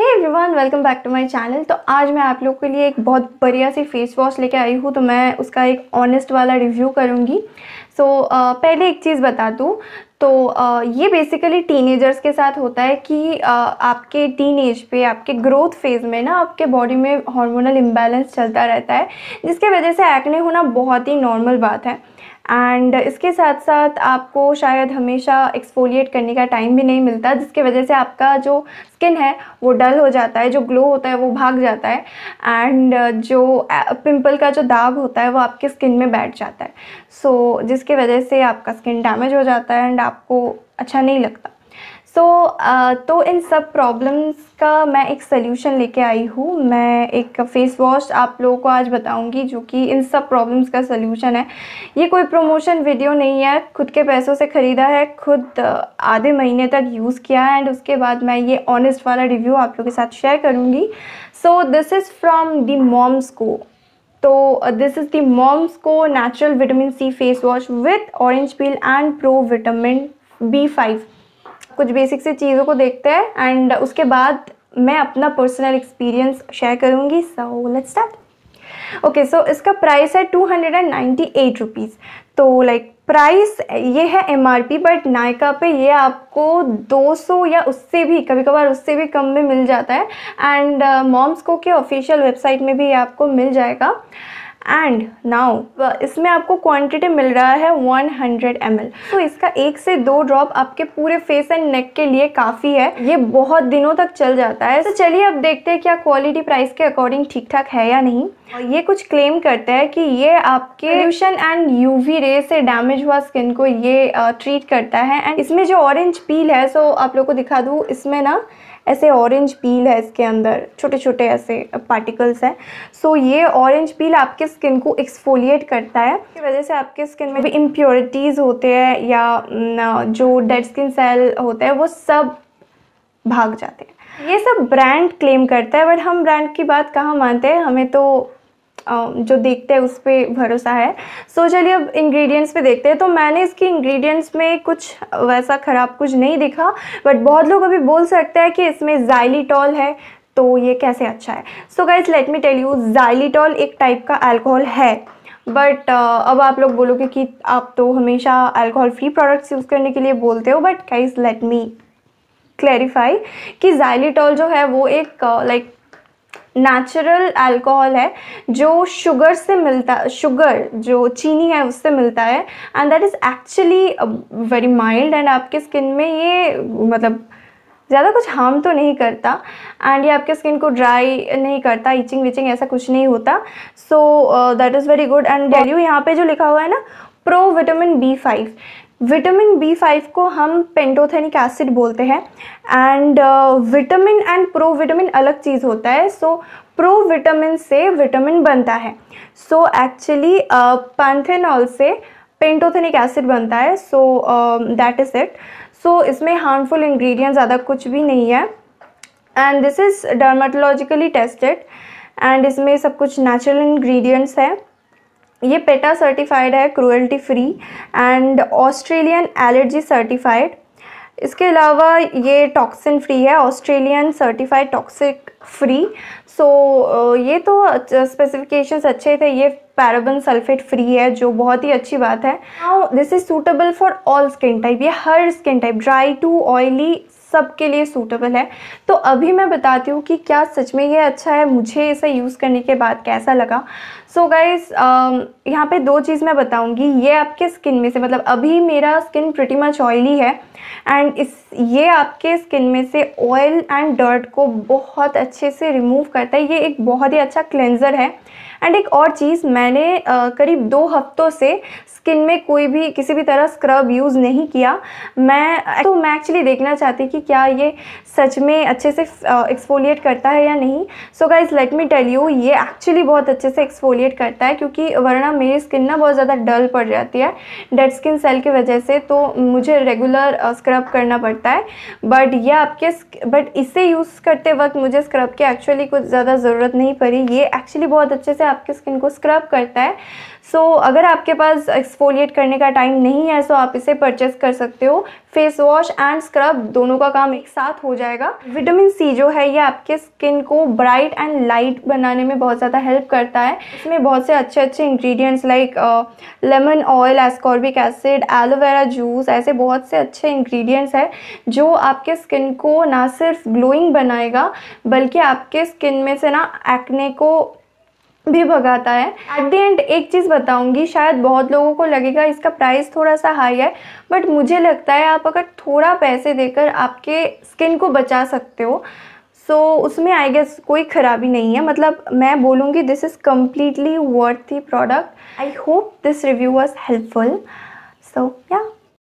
hey everyone welcome back to my channel तो आज मैं आप लोग के लिए एक बहुत बढ़िया सी फेस वॉश लेके आई हूँ तो मैं उसका एक ऑनेस्ट वाला रिव्यू करूँगी सो so, uh, पहले एक चीज़ बता दूँ तो uh, ये बेसिकली टीनेजर्स के साथ होता है कि uh, आपके टीनेज पे आपके ग्रोथ फेज़ में ना आपके बॉडी में हार्मोनल इम्बैलेंस चलता रहता है जिसके वजह से एक्ने होना बहुत ही नॉर्मल बात है एंड इसके साथ साथ आपको शायद हमेशा एक्सफोलिएट करने का टाइम भी नहीं मिलता जिसकी वजह से आपका जो स्किन है वो डल हो जाता है जो ग्लो होता है वो भाग जाता है एंड जो पिंपल का जो दाग होता है वो आपके स्किन में बैठ जाता है सो so, जिसकी वजह से आपका स्किन डैमेज हो जाता है एंड आपको अच्छा नहीं लगता सो so, uh, तो इन सब प्रॉब्लम्स का मैं एक सल्यूशन लेके आई हूँ मैं एक फ़ेस वॉश आप लोगों को आज बताऊँगी जो कि इन सब प्रॉब्लम्स का सल्यूशन है ये कोई प्रमोशन वीडियो नहीं है खुद के पैसों से ख़रीदा है खुद uh, आधे महीने तक यूज़ किया है एंड उसके बाद मैं ये ऑनेस्ट वाला रिव्यू आप लोगों के साथ शेयर करूँगी so this is from the Moms Co तो this is the Moms Co natural vitamin C face wash with orange peel and pro vitamin B five कुछ बेसिक से चीज़ों को देखते हैं एंड उसके बाद मैं अपना पर्सनल एक्सपीरियंस शेयर करूँगी so let's start okay so इसका प्राइस है two hundred and ninety eight rupees तो लाइक like, प्राइस ये है M R P but Nykaa पे ये आपको दो सौ या उससे भी कभी कभार उससे भी कम में मिल जाता है एंड मॉम्स को के ऑफिशियल वेबसाइट में भी ये आपको मिल जाएगा एंड नाउ इसमें आपको क्वांटिटी मिल रहा है 100 हंड्रेड तो इसका एक से दो ड्रॉप आपके पूरे फेस एंड नेक के लिए काफ़ी है ये बहुत दिनों तक चल जाता है तो चलिए अब देखते हैं क्या क्वालिटी प्राइस के अकॉर्डिंग ठीक ठाक है या नहीं और ये कुछ क्लेम करता है कि ये आपके पोल्यूशन एंड यूवी रे से डैमेज हुआ स्किन को ये ट्रीट करता है एंड इसमें जो ऑरेंज पील है सो आप लोग को दिखा दूँ इसमें ना ऐसे ऑरेंज पील है इसके अंदर छोटे छोटे ऐसे पार्टिकल्स हैं सो ये ऑरेंज पील आपके स्किन को एक्सफोलिएट करता है इसकी वजह से आपके स्किन में भी इम्प्योरिटीज़ होते हैं या जो डेड स्किन सेल होते हैं वो सब भाग जाते हैं ये सब ब्रांड क्लेम करता है बट हम ब्रांड की बात कहाँ मानते हैं हमें तो जो देखते हैं उस पर भरोसा है सो चलिए अब इंग्रेडिएंट्स पे देखते हैं तो मैंने इसकी इंग्रेडिएंट्स में कुछ वैसा ख़राब कुछ नहीं देखा बट बहुत लोग अभी बोल सकते हैं कि इसमें जाइलीटॉल है तो ये कैसे अच्छा है so guys let me tell you xylitol एक टाइप का अल्कोहल है बट uh, अब आप लोग बोलोगे कि आप तो हमेशा अल्कोहल फ्री प्रोडक्ट्स यूज़ करने के लिए बोलते हो but guys let me clarify कि जाइलीटॉल जो है वो एक लाइक नेचुरल अल्कोहल है जो शुगर से मिलता शुगर जो चीनी है उससे मिलता है and that is actually very mild and आपके स्किन में ये मतलब ज़्यादा कुछ हार्म तो नहीं करता एंड ये आपके स्किन को ड्राई नहीं करता इचिंग विचिंग ऐसा कुछ नहीं होता so that is very good and डेल्यू यहाँ पे जो लिखा हुआ है ना pro vitamin B five vitamin B five को हम पेंटोथेनिक एसिड बोलते हैं and vitamin and pro vitamin अलग चीज़ होता है सो प्रो विटामिन से विटामिन बनता है सो एक्चुअली पैंथेनॉल से पेंटोथेनिक एसिड बनता है so that is it so इसमें हार्मफुल इंग्रेडिएंट ज़्यादा कुछ भी नहीं है and this is dermatologically tested and इसमें सब कुछ नेचुरल इंग्रेडिएंट्स है ये पेटा सर्टिफाइड है cruelty free and Australian allergy certified इसके अलावा ये टॉक्सिन फ्री है Australian certified toxic free so ये तो स्पेसिफिकेशंस अच्छे थे ये पैराबन सल्फेट फ्री है जो बहुत ही अच्छी बात है this is suitable for all skin type ये हर skin type dry to oily सबके लिए सूटेबल है तो अभी मैं बताती हूँ कि क्या सच में ये अच्छा है मुझे इसे यूज़ करने के बाद कैसा लगा सो so गाइज यहाँ पे दो चीज़ मैं बताऊँगी ये आपके स्किन में से मतलब अभी मेरा स्किन प्रटी मच ऑयली है एंड इस ये आपके स्किन में से ऑयल एंड डर्ट को बहुत अच्छे से रिमूव करता है ये एक बहुत ही अच्छा क्लेंजर है एंड एक और चीज़ मैंने आ, करीब दो हफ्तों से स्किन में कोई भी किसी भी तरह स्क्रब यूज़ नहीं किया मैं तो मैं एक्चुअली देखना चाहती कि क्या ये सच में अच्छे से एक्सफोलिएट करता है या नहीं so guys let me tell you ये एक्चुअली बहुत अच्छे से एक्सफोलिएट करता है क्योंकि वरना मेरी स्किन ना बहुत ज़्यादा डल पड़ जाती है डेड स्किन सेल की वजह से तो मुझे रेगुलर स्क्रब करना पड़ता है बट यह आपके बट इसे यूज़ करते वक्त मुझे स्क्रब की एक्चुअली कुछ ज़्यादा ज़रूरत नहीं पड़ी ये एक्चुअली बहुत अच्छे से आपकी स्किन को स्क्रब करता है सो so, अगर आपके पास एक्सफोलिएट करने का टाइम नहीं है सो तो so आप इसे परचेस कर सकते हो फेस वॉश एंड स्क्रब दोनों का काम एक साथ हो जाएगा विटामिन सी जो है ये आपके स्किन को ब्राइट एंड लाइट बनाने में बहुत ज़्यादा हेल्प करता है इसमें बहुत से अच्छे अच्छे ingredients like lemon oil ascorbic acid aloe vera juice ऐसे बहुत से अच्छे इंग्रीडियंट्स हैं जो आपके स्किन को ना सिर्फ ग्लोइंग बनाएगा बल्कि आपके स्किन में से ना एक्ने को भी भगाता है एट दी एंड एक चीज़ बताऊंगी शायद बहुत लोगों को लगेगा इसका प्राइस थोड़ा सा हाई है बट मुझे लगता है आप अगर थोड़ा पैसे देकर आपके स्किन को बचा सकते हो सो so, उसमें आई गेस कोई ख़राबी नहीं है मतलब मैं बोलूँगी this is completely worth the product I hope this review was helpful so या